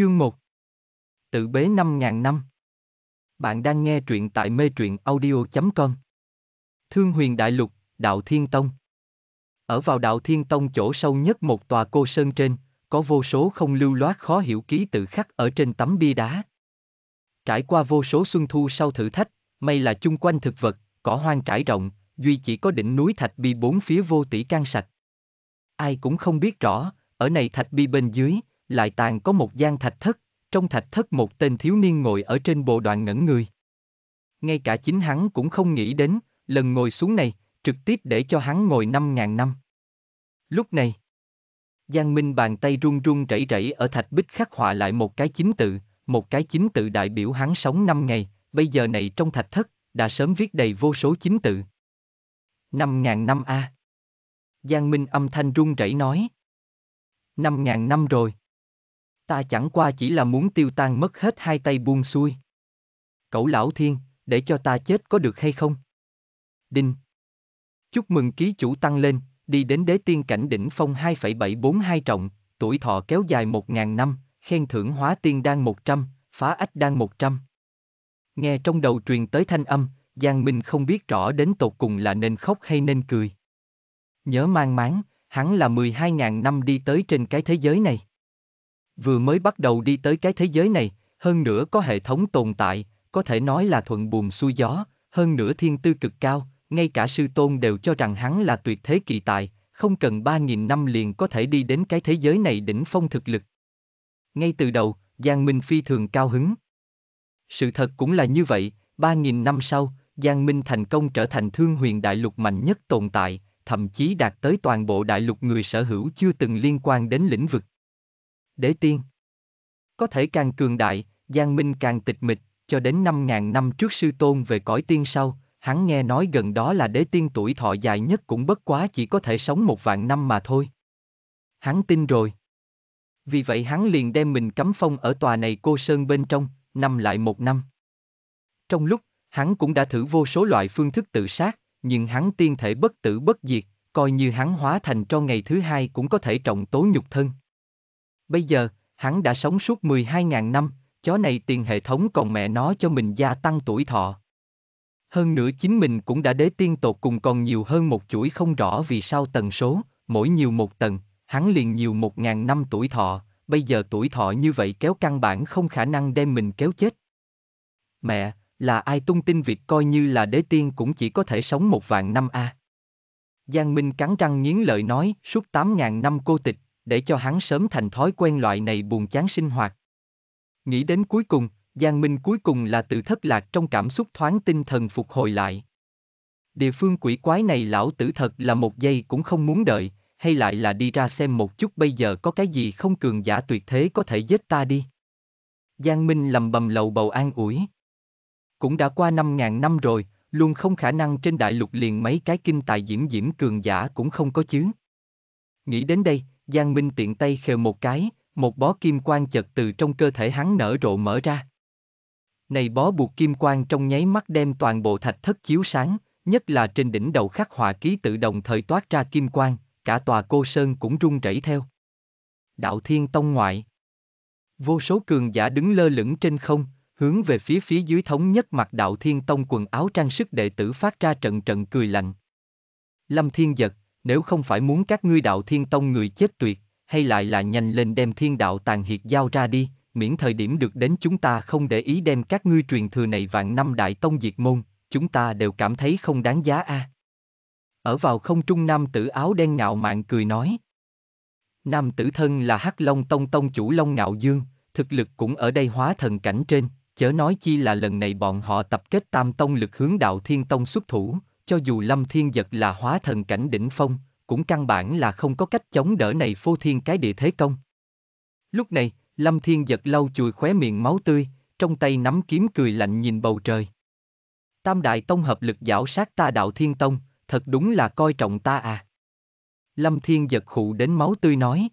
Chương 1 Tự bế 5.000 năm Bạn đang nghe truyện tại mê truyện audio.com Thương huyền đại lục, Đạo Thiên Tông Ở vào Đạo Thiên Tông chỗ sâu nhất một tòa cô sơn trên, có vô số không lưu loát khó hiểu ký tự khắc ở trên tấm bia đá. Trải qua vô số xuân thu sau thử thách, may là chung quanh thực vật, cỏ hoang trải rộng, duy chỉ có đỉnh núi thạch bi bốn phía vô tỷ can sạch. Ai cũng không biết rõ, ở này thạch bi bên dưới, lại tàn có một gian thạch thất, trong thạch thất một tên thiếu niên ngồi ở trên bộ đoạn ngẩn người. Ngay cả chính hắn cũng không nghĩ đến, lần ngồi xuống này, trực tiếp để cho hắn ngồi 5.000 năm. Lúc này, Giang Minh bàn tay run run rẩy rẩy ở thạch bích khắc họa lại một cái chính tự, một cái chính tự đại biểu hắn sống 5 ngày, bây giờ này trong thạch thất, đã sớm viết đầy vô số chính tự. 5.000 năm A. Giang Minh âm thanh run rẩy nói. 5.000 năm rồi. Ta chẳng qua chỉ là muốn tiêu tan mất hết hai tay buông xuôi. Cẩu lão thiên, để cho ta chết có được hay không? Đinh. Chúc mừng ký chủ tăng lên, đi đến đế tiên cảnh đỉnh phong 2,742 trọng, tuổi thọ kéo dài 1.000 năm, khen thưởng hóa tiên đan 100, phá ách đan 100. Nghe trong đầu truyền tới thanh âm, Giang Minh không biết rõ đến tột cùng là nên khóc hay nên cười. Nhớ mang máng, hắn là 12.000 năm đi tới trên cái thế giới này. Vừa mới bắt đầu đi tới cái thế giới này, hơn nữa có hệ thống tồn tại, có thể nói là thuận buồm xuôi gió, hơn nữa thiên tư cực cao, ngay cả sư tôn đều cho rằng hắn là tuyệt thế kỳ tài, không cần 3.000 năm liền có thể đi đến cái thế giới này đỉnh phong thực lực. Ngay từ đầu, Giang Minh phi thường cao hứng. Sự thật cũng là như vậy, 3.000 năm sau, Giang Minh thành công trở thành thương huyền đại lục mạnh nhất tồn tại, thậm chí đạt tới toàn bộ đại lục người sở hữu chưa từng liên quan đến lĩnh vực đế tiên. Có thể càng cường đại, Giang Minh càng tịch mịch, cho đến 5.000 năm trước sư tôn về cõi tiên sau, hắn nghe nói gần đó là đế tiên tuổi thọ dài nhất cũng bất quá chỉ có thể sống một vạn năm mà thôi. Hắn tin rồi. Vì vậy hắn liền đem mình cấm phong ở tòa này cô sơn bên trong, nằm lại một năm. Trong lúc, hắn cũng đã thử vô số loại phương thức tự sát, nhưng hắn tiên thể bất tử bất diệt, coi như hắn hóa thành cho ngày thứ hai cũng có thể trọng tố nhục thân. Bây giờ, hắn đã sống suốt 12.000 năm, chó này tiền hệ thống còn mẹ nó cho mình gia tăng tuổi thọ. Hơn nữa chính mình cũng đã đế tiên tột cùng còn nhiều hơn một chuỗi không rõ vì sao tần số, mỗi nhiều một tầng, hắn liền nhiều một ngàn năm tuổi thọ, bây giờ tuổi thọ như vậy kéo căn bản không khả năng đem mình kéo chết. Mẹ, là ai tung tin việc coi như là đế tiên cũng chỉ có thể sống một vạn năm a à. Giang Minh cắn răng nghiến lợi nói, suốt tám ngàn năm cô tịch, để cho hắn sớm thành thói quen loại này buồn chán sinh hoạt. Nghĩ đến cuối cùng, Giang Minh cuối cùng là tự thất lạc trong cảm xúc thoáng tinh thần phục hồi lại. Địa phương quỷ quái này lão tử thật là một giây cũng không muốn đợi, hay lại là đi ra xem một chút bây giờ có cái gì không cường giả tuyệt thế có thể giết ta đi. Giang Minh lầm bầm lầu bầu an ủi. Cũng đã qua 5.000 năm rồi, luôn không khả năng trên đại lục liền mấy cái kinh tài diễm diễm cường giả cũng không có chứ. Nghĩ đến đây, Giang Minh tiện tay khều một cái, một bó kim quang chợt từ trong cơ thể hắn nở rộ mở ra. Này bó buộc kim quang trong nháy mắt đem toàn bộ thạch thất chiếu sáng, nhất là trên đỉnh đầu khắc họa ký tự đồng thời toát ra kim quang, cả tòa cô sơn cũng rung rẩy theo. Đạo Thiên Tông ngoại Vô số cường giả đứng lơ lửng trên không, hướng về phía phía dưới thống nhất mặt đạo Thiên Tông quần áo trang sức đệ tử phát ra trận trận cười lạnh. Lâm Thiên Giật nếu không phải muốn các ngươi đạo thiên tông người chết tuyệt, hay lại là nhanh lên đem thiên đạo tàn hiệt giao ra đi, miễn thời điểm được đến chúng ta không để ý đem các ngươi truyền thừa này vạn năm đại tông diệt môn, chúng ta đều cảm thấy không đáng giá a. À. Ở vào không trung nam tử áo đen ngạo mạn cười nói. Nam tử thân là Hắc Long Tông Tông chủ Long Ngạo Dương, thực lực cũng ở đây hóa thần cảnh trên, chớ nói chi là lần này bọn họ tập kết tam tông lực hướng đạo thiên tông xuất thủ, cho dù Lâm Thiên Giật là hóa thần cảnh đỉnh phong, cũng căn bản là không có cách chống đỡ này phô thiên cái địa thế công. Lúc này, Lâm Thiên Giật lau chùi khóe miệng máu tươi, trong tay nắm kiếm cười lạnh nhìn bầu trời. Tam Đại Tông hợp lực giảo sát ta đạo Thiên Tông, thật đúng là coi trọng ta à. Lâm Thiên Giật khụ đến máu tươi nói.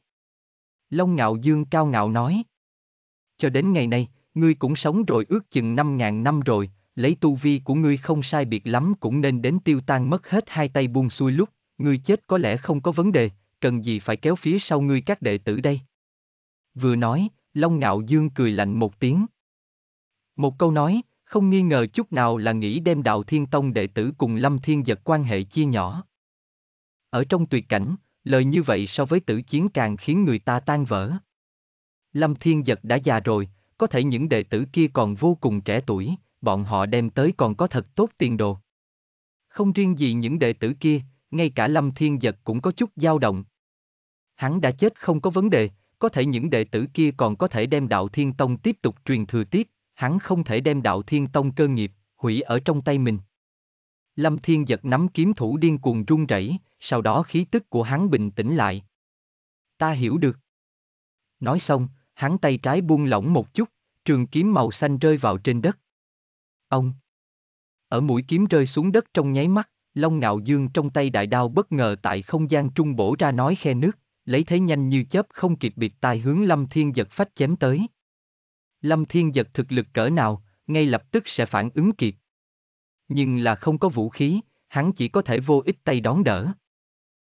Long Ngạo Dương cao ngạo nói. Cho đến ngày nay, ngươi cũng sống rồi ước chừng năm ngàn năm rồi, lấy tu vi của ngươi không sai biệt lắm cũng nên đến tiêu tan mất hết hai tay buông xuôi lúc, ngươi chết có lẽ không có vấn đề, cần gì phải kéo phía sau ngươi các đệ tử đây. Vừa nói, Long Ngạo Dương cười lạnh một tiếng. Một câu nói, không nghi ngờ chút nào là nghĩ đem đạo thiên tông đệ tử cùng lâm thiên giật quan hệ chia nhỏ. Ở trong tuyệt cảnh, lời như vậy so với tử chiến càng khiến người ta tan vỡ. Lâm thiên giật đã già rồi, có thể những đệ tử kia còn vô cùng trẻ tuổi, bọn họ đem tới còn có thật tốt tiền đồ. Không riêng gì những đệ tử kia, ngay cả Lâm Thiên Giật cũng có chút dao động. Hắn đã chết không có vấn đề, có thể những đệ tử kia còn có thể đem đạo Thiên Tông tiếp tục truyền thừa tiếp, hắn không thể đem đạo Thiên Tông cơ nghiệp, hủy ở trong tay mình. Lâm Thiên Giật nắm kiếm thủ điên cuồng run rẩy, sau đó khí tức của hắn bình tĩnh lại. Ta hiểu được. Nói xong, hắn tay trái buông lỏng một chút, trường kiếm màu xanh rơi vào trên đất. Ông! Ở mũi kiếm rơi xuống đất trong nháy mắt, Long Ngạo Dương trong tay đại đao bất ngờ tại không gian trung bổ ra nói khe nước, lấy thế nhanh như chớp không kịp biệt tài hướng Lâm Thiên Giật phách chém tới. Lâm Thiên Giật thực lực cỡ nào, ngay lập tức sẽ phản ứng kịp. Nhưng là không có vũ khí, hắn chỉ có thể vô ích tay đón đỡ.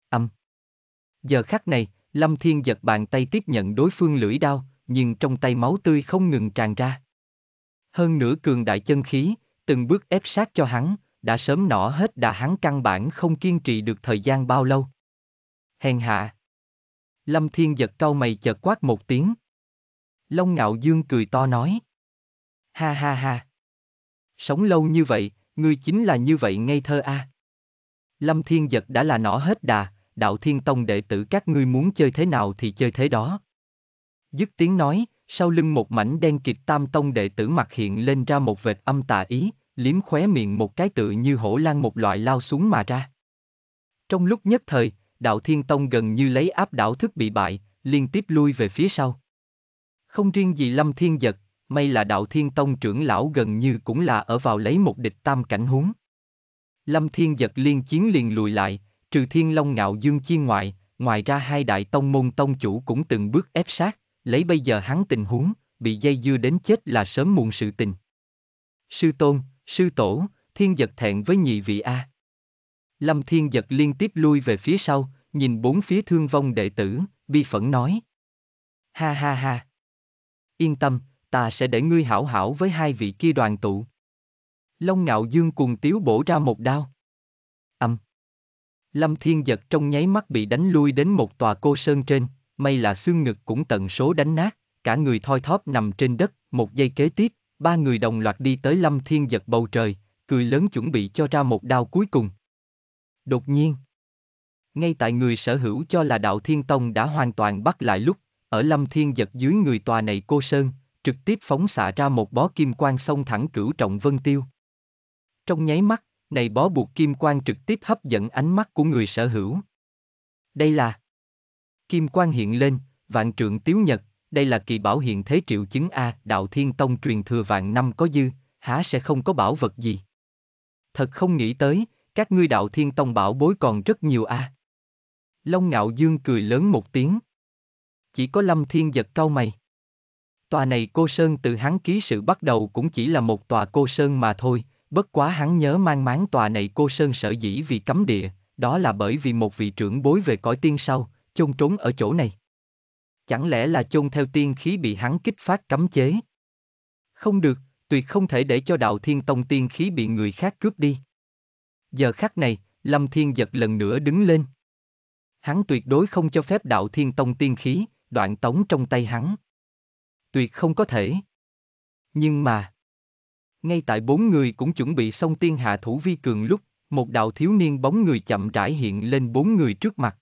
Âm. Giờ khắc này, Lâm Thiên Giật bàn tay tiếp nhận đối phương lưỡi đao, nhưng trong tay máu tươi không ngừng tràn ra. Hơn nữa cường đại chân khí, từng bước ép sát cho hắn, đã sớm nỏ hết đà hắn căn bản không kiên trì được thời gian bao lâu. Hèn hạ. Lâm Thiên giật cau mày chợt quát một tiếng. Long Ngạo Dương cười to nói. Ha ha ha. Sống lâu như vậy, ngươi chính là như vậy ngây thơ a. À. Lâm Thiên Giật đã là nỏ hết đà, đạo Thiên Tông đệ tử các ngươi muốn chơi thế nào thì chơi thế đó. Dứt tiếng nói, sau lưng một mảnh đen kịt tam tông đệ tử mặt hiện lên ra một vệt âm tà ý, liếm khóe miệng một cái tự như hổ lan một loại lao xuống mà ra. Trong lúc nhất thời, đạo thiên tông gần như lấy áp đảo thức bị bại, liên tiếp lui về phía sau. Không riêng gì lâm thiên giật, may là đạo thiên tông trưởng lão gần như cũng là ở vào lấy một địch tam cảnh huống. Lâm thiên giật liên chiến liền lùi lại, trừ thiên long ngạo dương chi ngoại, ngoài ra hai đại tông môn tông chủ cũng từng bước ép sát lấy bây giờ hắn tình huống, bị dây dưa đến chết là sớm muộn sự tình. Sư tôn, sư tổ, thiên giật thẹn với nhị vị A. Lâm thiên giật liên tiếp lui về phía sau, nhìn bốn phía thương vong đệ tử, bi phẫn nói. Ha ha ha. Yên tâm, ta sẽ để ngươi hảo hảo với hai vị kia đoàn tụ. Long ngạo dương cùng tiếu bổ ra một đao. Âm. Lâm thiên giật trong nháy mắt bị đánh lui đến một tòa cô sơn trên may là xương ngực cũng tận số đánh nát, cả người thoi thóp nằm trên đất, một giây kế tiếp, ba người đồng loạt đi tới lâm thiên giật bầu trời, cười lớn chuẩn bị cho ra một đao cuối cùng. Đột nhiên, ngay tại người sở hữu cho là đạo thiên tông đã hoàn toàn bắt lại lúc, ở lâm thiên giật dưới người tòa này cô sơn, trực tiếp phóng xạ ra một bó kim quang xông thẳng cửu trọng vân tiêu. Trong nháy mắt, này bó buộc kim quang trực tiếp hấp dẫn ánh mắt của người sở hữu. Đây là kim quan hiện lên, vạn trượng tiếu nhật, đây là kỳ bảo hiện thế triệu chứng A, đạo thiên tông truyền thừa vạn năm có dư, há sẽ không có bảo vật gì. Thật không nghĩ tới, các ngươi đạo thiên tông bảo bối còn rất nhiều A. Long ngạo dương cười lớn một tiếng. Chỉ có lâm thiên giật cau mày. Tòa này cô Sơn từ hắn ký sự bắt đầu cũng chỉ là một tòa cô Sơn mà thôi, bất quá hắn nhớ mang máng tòa này cô Sơn sở dĩ vì cấm địa, đó là bởi vì một vị trưởng bối về cõi tiên sau, chôn trốn ở chỗ này. Chẳng lẽ là chôn theo tiên khí bị hắn kích phát cấm chế? Không được, tuyệt không thể để cho đạo thiên tông tiên khí bị người khác cướp đi. Giờ khắc này, Lâm Thiên giật lần nữa đứng lên. Hắn tuyệt đối không cho phép đạo thiên tông tiên khí, đoạn tống trong tay hắn. Tuyệt không có thể. Nhưng mà... Ngay tại bốn người cũng chuẩn bị xong tiên hạ thủ vi cường lúc, một đạo thiếu niên bóng người chậm rãi hiện lên bốn người trước mặt.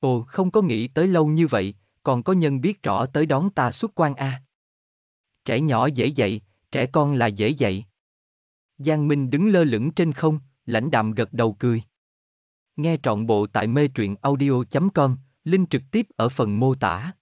Ồ không có nghĩ tới lâu như vậy, còn có nhân biết rõ tới đón ta xuất quan a. À. Trẻ nhỏ dễ dậy, trẻ con là dễ dậy. Giang Minh đứng lơ lửng trên không, lãnh đạm gật đầu cười. Nghe trọn bộ tại mê truyện audio.com, link trực tiếp ở phần mô tả.